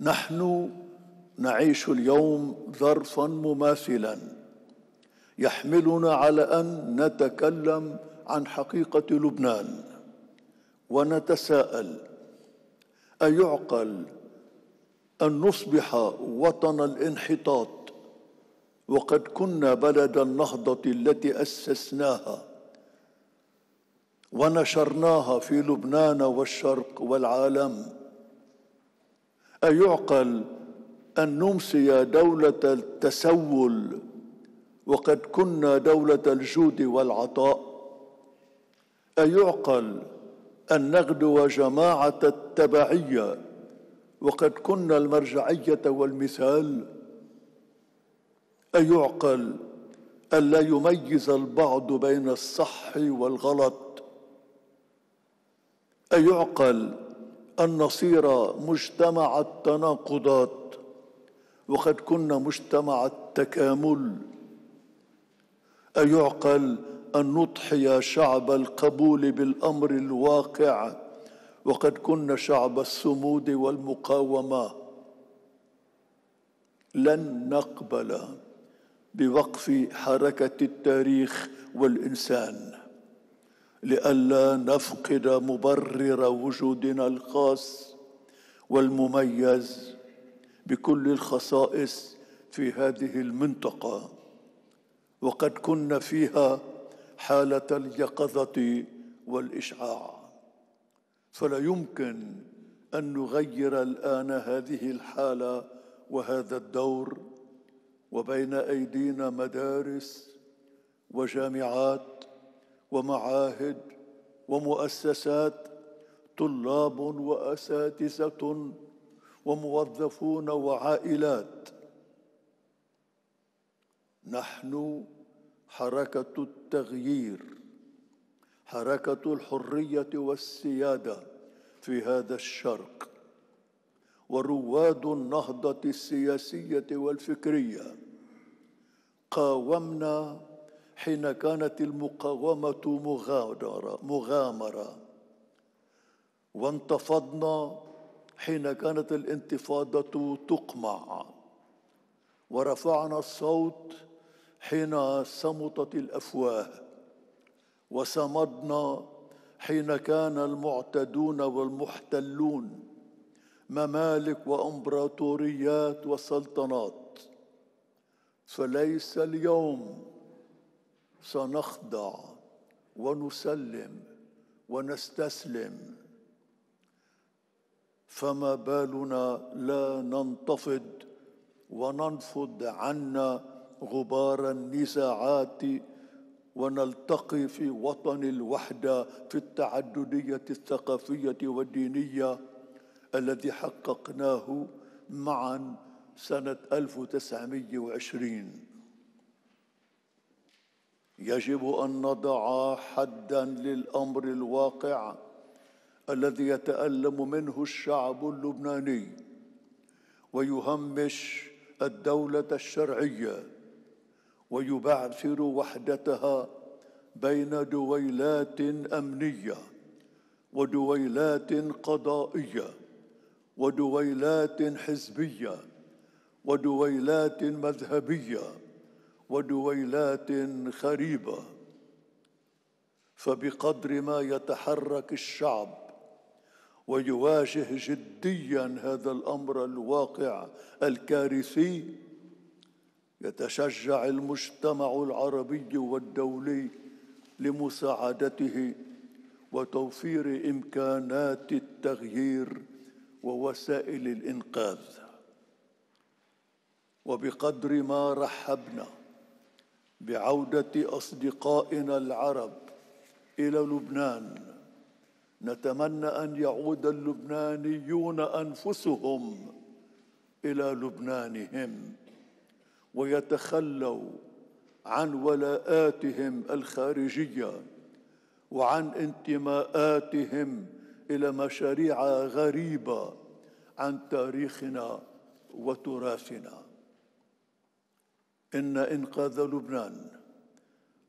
نحن نعيش اليوم ظرفا مماثلا يحملنا على ان نتكلم عن حقيقه لبنان ونتساءل ايعقل ان نصبح وطن الانحطاط وقد كنا بلد النهضه التي اسسناها ونشرناها في لبنان والشرق والعالم أيعقل أن نمسي دولة التسول وقد كنا دولة الجود والعطاء أيعقل أن نغدو جماعة التبعية وقد كنا المرجعية والمثال أيعقل ألا يميز البعض بين الصح والغلط أيعقل أن نصير مجتمع التناقضات وقد كنا مجتمع التكامل أيعقل أن نضحي شعب القبول بالأمر الواقع وقد كنا شعب الصمود والمقاومة لن نقبل بوقف حركة التاريخ والإنسان لئلا نفقد مبرر وجودنا الخاص والمميز بكل الخصائص في هذه المنطقه وقد كنا فيها حاله اليقظه والاشعاع فلا يمكن ان نغير الان هذه الحاله وهذا الدور وبين ايدينا مدارس وجامعات ومعاهد ومؤسسات طلاب واساتذه وموظفون وعائلات نحن حركه التغيير حركه الحريه والسياده في هذا الشرق ورواد النهضه السياسيه والفكريه قاومنا حين كانت المقاومة مغادرة مغامرة وانتفضنا حين كانت الانتفاضة تقمع ورفعنا الصوت حين صمتت الأفواه وصمدنا حين كان المعتدون والمحتلون ممالك وامبراطوريات وسلطنات فليس اليوم سنخضع ونسلم ونستسلم فما بالنا لا ننتفض وننفض عنا غبار النزاعات ونلتقي في وطن الوحده في التعدديه الثقافيه والدينيه الذي حققناه معا سنه 1920 يجب ان نضع حدا للامر الواقع الذي يتالم منه الشعب اللبناني ويهمش الدوله الشرعيه ويبعثر وحدتها بين دويلات امنيه ودويلات قضائيه ودويلات حزبيه ودويلات مذهبيه ودويلات خريبه فبقدر ما يتحرك الشعب ويواجه جديا هذا الامر الواقع الكارثي يتشجع المجتمع العربي والدولي لمساعدته وتوفير امكانات التغيير ووسائل الانقاذ وبقدر ما رحبنا بعوده اصدقائنا العرب الى لبنان نتمنى ان يعود اللبنانيون انفسهم الى لبنانهم ويتخلوا عن ولاءاتهم الخارجيه وعن انتماءاتهم الى مشاريع غريبه عن تاريخنا وتراثنا إن إنقاذ لبنان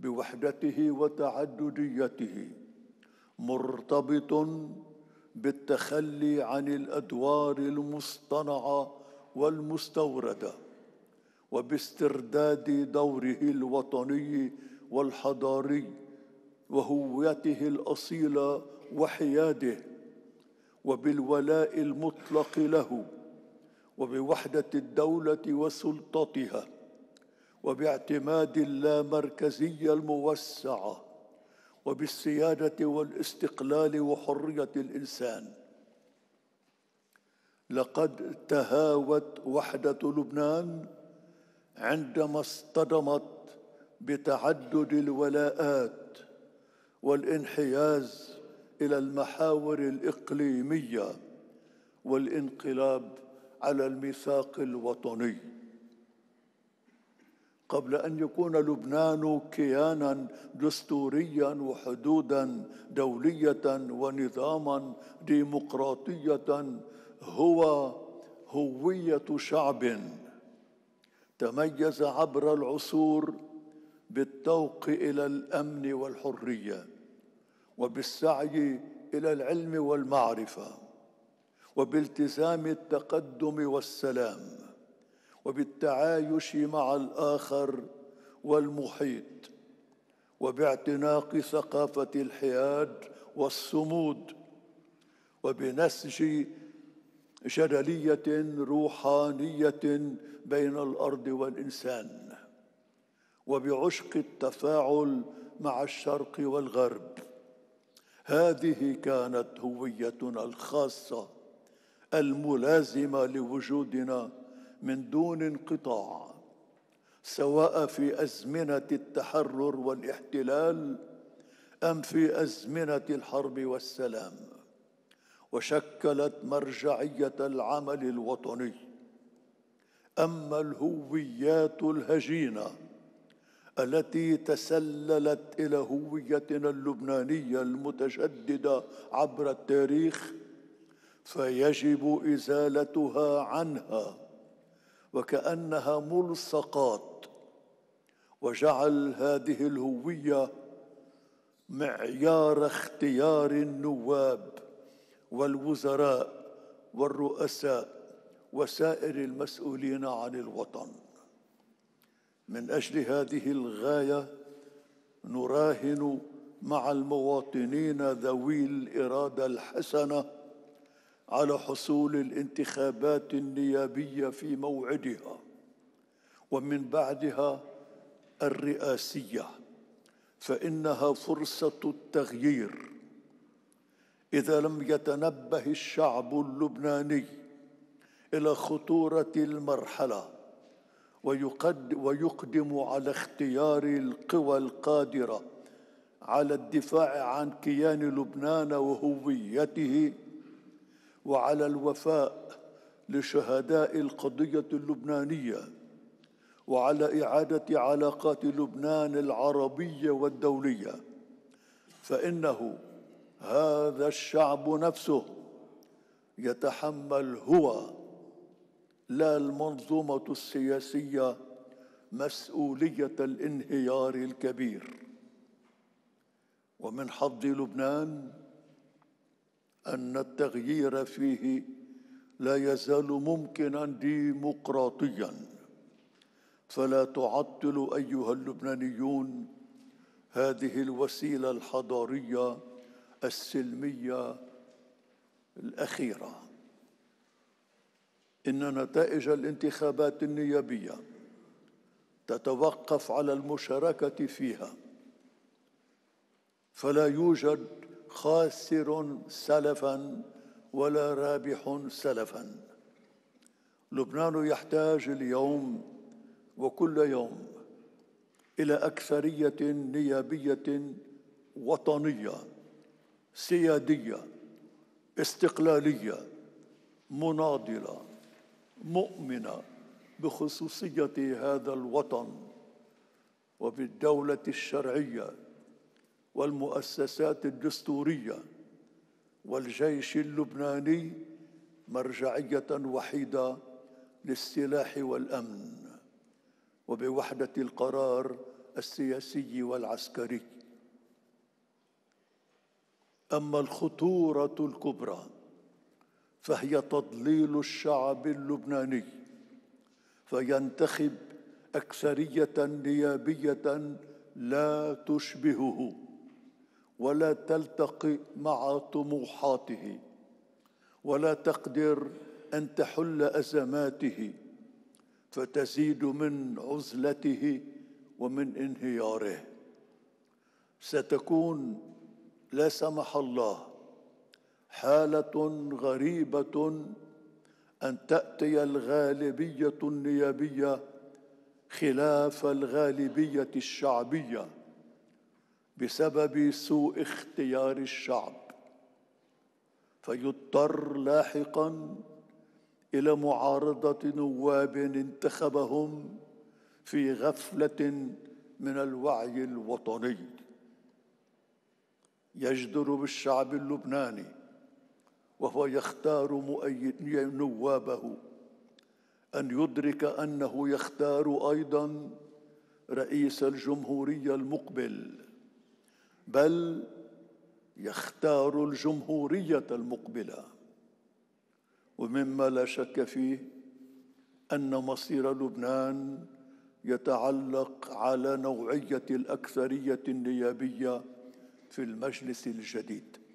بوحدته وتعدديته مرتبط بالتخلي عن الادوار المصطنعه والمستورده وباسترداد دوره الوطني والحضاري وهويته الاصيله وحياده وبالولاء المطلق له وبوحده الدوله وسلطتها وباعتماد اللامركزية الموسعة وبالسيادة والاستقلال وحرية الإنسان لقد تهاوت وحدة لبنان عندما اصطدمت بتعدد الولاءات والانحياز إلى المحاور الإقليمية والانقلاب على الميثاق الوطني قبل ان يكون لبنان كيانا دستوريا وحدودا دوليه ونظاما ديمقراطيه هو هويه شعب تميز عبر العصور بالتوق الى الامن والحريه وبالسعي الى العلم والمعرفه وبالتزام التقدم والسلام وبالتعايش مع الاخر والمحيط وباعتناق ثقافه الحياد والصمود وبنسج جدليه روحانيه بين الارض والانسان وبعشق التفاعل مع الشرق والغرب هذه كانت هويتنا الخاصه الملازمه لوجودنا من دون انقطاع سواء في ازمنه التحرر والاحتلال ام في ازمنه الحرب والسلام وشكلت مرجعيه العمل الوطني اما الهويات الهجينه التي تسللت الى هويتنا اللبنانيه المتجدده عبر التاريخ فيجب ازالتها عنها وكأنها ملصقات وجعل هذه الهوية معيار اختيار النواب والوزراء والرؤساء وسائر المسؤولين عن الوطن من اجل هذه الغايه نراهن مع المواطنين ذوي الاراده الحسنه على حصول الانتخابات النيابيه في موعدها ومن بعدها الرئاسيه فانها فرصه التغيير اذا لم يتنبه الشعب اللبناني الى خطوره المرحله ويقد ويقدم على اختيار القوى القادره على الدفاع عن كيان لبنان وهويته وعلى الوفاء لشهداء القضيه اللبنانيه وعلى اعاده علاقات لبنان العربيه والدوليه فانه هذا الشعب نفسه يتحمل هو لا المنظومه السياسيه مسؤوليه الانهيار الكبير ومن حظ لبنان أن التغيير فيه لا يزال ممكنا ديمقراطيا فلا تعطلوا أيها اللبنانيون هذه الوسيلة الحضارية السلمية الأخيرة إن نتائج الانتخابات النيابية تتوقف على المشاركة فيها فلا يوجد خاسر سلفا ولا رابح سلفا لبنان يحتاج اليوم وكل يوم الى اكثريه نيابيه وطنيه سياديه استقلاليه مناضله مؤمنه بخصوصيه هذا الوطن وبالدوله الشرعيه والمؤسسات الدستوريه والجيش اللبناني مرجعيه وحيده للسلاح والامن وبوحده القرار السياسي والعسكري اما الخطوره الكبرى فهي تضليل الشعب اللبناني فينتخب اكثريه نيابيه لا تشبهه ولا تلتقي مع طموحاته ولا تقدر ان تحل ازماته فتزيد من عزلته ومن انهياره ستكون لا سمح الله حاله غريبه ان تاتي الغالبيه النيابيه خلاف الغالبيه الشعبيه بسبب سوء اختيار الشعب فيضطر لاحقا الى معارضه نواب انتخبهم في غفله من الوعي الوطني يجدر بالشعب اللبناني وهو يختار مؤيد نوابه ان يدرك انه يختار ايضا رئيس الجمهوريه المقبل بل يختار الجمهوريه المقبله ومما لا شك فيه ان مصير لبنان يتعلق على نوعيه الاكثريه النيابيه في المجلس الجديد